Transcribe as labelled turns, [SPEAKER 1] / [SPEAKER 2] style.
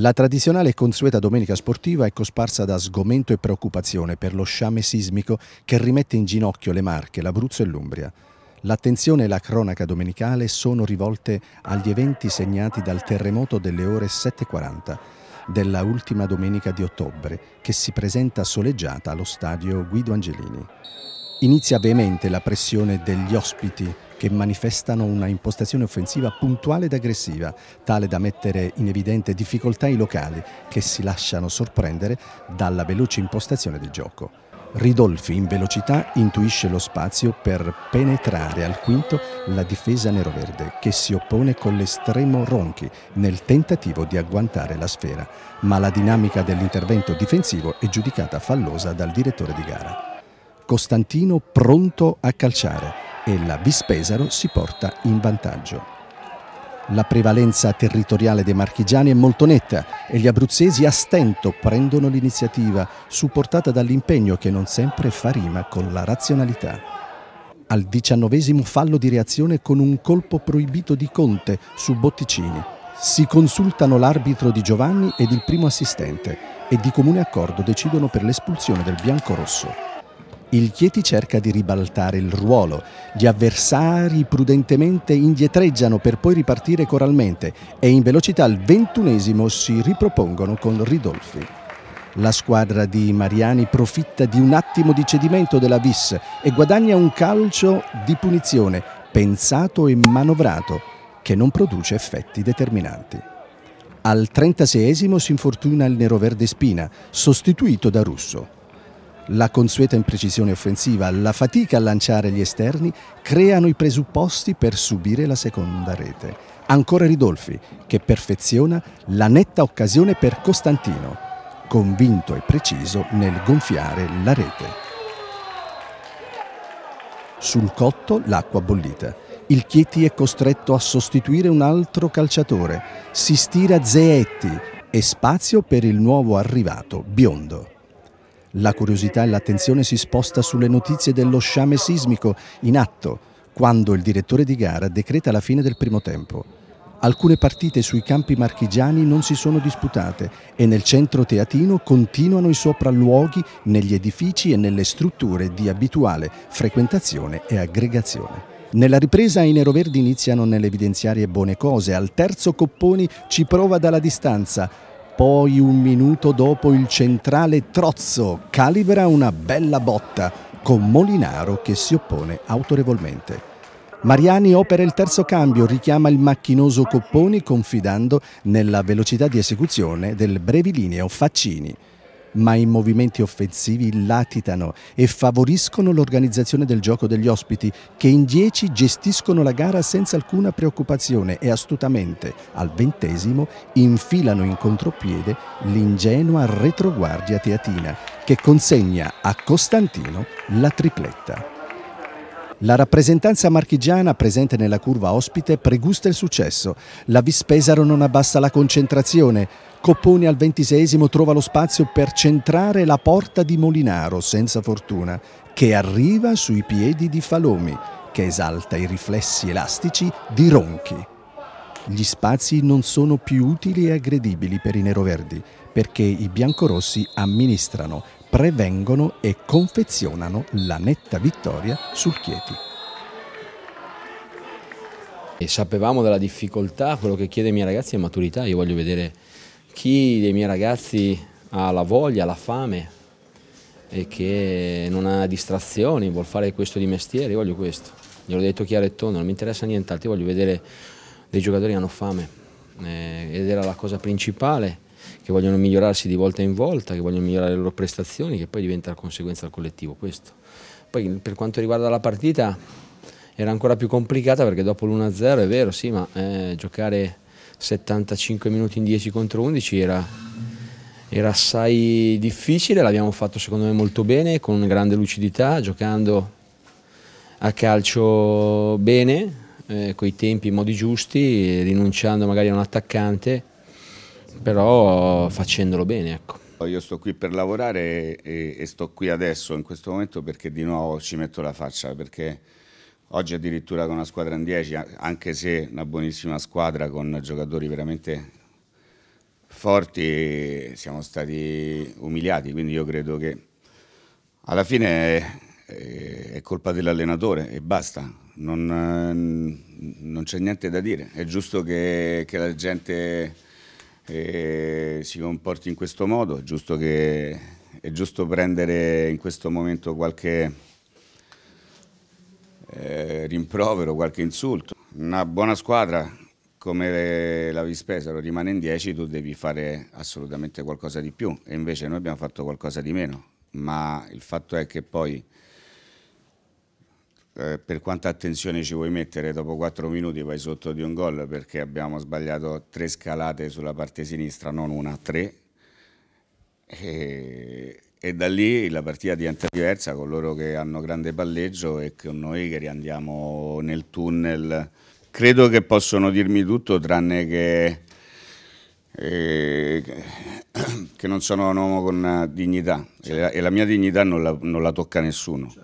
[SPEAKER 1] La tradizionale e consueta domenica sportiva è cosparsa da sgomento e preoccupazione per lo sciame sismico che rimette in ginocchio le Marche, l'Abruzzo e l'Umbria. L'attenzione e la cronaca domenicale sono rivolte agli eventi segnati dal terremoto delle ore 7.40 della ultima domenica di ottobre, che si presenta soleggiata allo stadio Guido Angelini. Inizia veemente la pressione degli ospiti che manifestano una impostazione offensiva puntuale ed aggressiva, tale da mettere in evidente difficoltà i locali che si lasciano sorprendere dalla veloce impostazione del gioco. Ridolfi in velocità intuisce lo spazio per penetrare al quinto la difesa neroverde che si oppone con l'estremo Ronchi nel tentativo di agguantare la sfera, ma la dinamica dell'intervento difensivo è giudicata fallosa dal direttore di gara. Costantino pronto a calciare, e la Vispesaro si porta in vantaggio. La prevalenza territoriale dei marchigiani è molto netta e gli abruzzesi a stento prendono l'iniziativa, supportata dall'impegno che non sempre fa rima con la razionalità. Al diciannovesimo fallo di reazione con un colpo proibito di Conte su Botticini. Si consultano l'arbitro di Giovanni ed il primo assistente e di comune accordo decidono per l'espulsione del biancorosso. Il Chieti cerca di ribaltare il ruolo, gli avversari prudentemente indietreggiano per poi ripartire coralmente e in velocità al ventunesimo si ripropongono con Ridolfi. La squadra di Mariani profitta di un attimo di cedimento della Vis e guadagna un calcio di punizione pensato e manovrato che non produce effetti determinanti. Al 36 si infortuna il neroverde Spina, sostituito da Russo la consueta imprecisione offensiva, la fatica a lanciare gli esterni creano i presupposti per subire la seconda rete. Ancora Ridolfi, che perfeziona la netta occasione per Costantino, convinto e preciso nel gonfiare la rete. Sul cotto l'acqua bollita. Il Chieti è costretto a sostituire un altro calciatore. Si stira Zeetti e spazio per il nuovo arrivato, Biondo. La curiosità e l'attenzione si sposta sulle notizie dello sciame sismico in atto quando il direttore di gara decreta la fine del primo tempo. Alcune partite sui campi marchigiani non si sono disputate e nel centro teatino continuano i sopralluoghi negli edifici e nelle strutture di abituale frequentazione e aggregazione. Nella ripresa i neroverdi iniziano nell'evidenziare buone cose, al terzo Copponi ci prova dalla distanza, poi un minuto dopo il centrale Trozzo calibra una bella botta con Molinaro che si oppone autorevolmente. Mariani opera il terzo cambio, richiama il macchinoso Copponi confidando nella velocità di esecuzione del brevilineo Faccini ma i movimenti offensivi latitano e favoriscono l'organizzazione del gioco degli ospiti, che in 10 gestiscono la gara senza alcuna preoccupazione e astutamente, al ventesimo, infilano in contropiede l'ingenua retroguardia teatina, che consegna a Costantino la tripletta. La rappresentanza marchigiana presente nella curva ospite pregusta il successo. La Vispesaro non abbassa la concentrazione. Copponi al ventiseiesimo trova lo spazio per centrare la porta di Molinaro senza fortuna, che arriva sui piedi di Falomi, che esalta i riflessi elastici di Ronchi. Gli spazi non sono più utili e aggredibili per i neroverdi, perché i biancorossi amministrano prevengono e confezionano la netta vittoria sul Chieti.
[SPEAKER 2] E sapevamo della difficoltà, quello che chiede ai miei ragazzi è maturità, io voglio vedere chi dei miei ragazzi ha la voglia, la fame e che non ha distrazioni, vuol fare questo di mestiere, io voglio questo. Gli ho detto chiaro e tondo, non mi interessa nient'altro, io voglio vedere dei giocatori che hanno fame eh, ed era la cosa principale che vogliono migliorarsi di volta in volta, che vogliono migliorare le loro prestazioni, che poi diventa la conseguenza al collettivo questo. Poi per quanto riguarda la partita era ancora più complicata perché dopo l'1-0 è vero, sì, ma eh, giocare 75 minuti in 10 contro 11 era, era assai difficile, l'abbiamo fatto secondo me molto bene, con grande lucidità, giocando a calcio bene, eh, coi tempi, in modi giusti, rinunciando magari a un attaccante però facendolo bene,
[SPEAKER 3] ecco. Io sto qui per lavorare e, e, sto qui adesso, in questo momento, perché di nuovo ci metto la faccia, perché oggi addirittura con una squadra in 10, anche se una buonissima squadra con giocatori veramente forti, siamo stati umiliati, quindi io credo che alla fine è, è, colpa dell'allenatore e basta. Non, non c'è niente da dire, è giusto che, che la gente e si comporti in questo modo, è giusto, che, è giusto prendere in questo momento qualche eh, rimprovero, qualche insulto. Una buona squadra come la Vispesaro rimane in 10, tu devi fare assolutamente qualcosa di più e invece noi abbiamo fatto qualcosa di meno, ma il fatto è che poi eh, per quanta attenzione ci vuoi mettere, dopo 4 minuti vai sotto di un gol perché abbiamo sbagliato tre scalate sulla parte sinistra, non una, tre. E, e da lì la partita diventa diversa con loro che hanno grande palleggio e con noi che riandiamo nel tunnel. Credo che possono dirmi tutto tranne che... Eh, che non sono un uomo con dignità e la, e la mia dignità non la, non la tocca nessuno.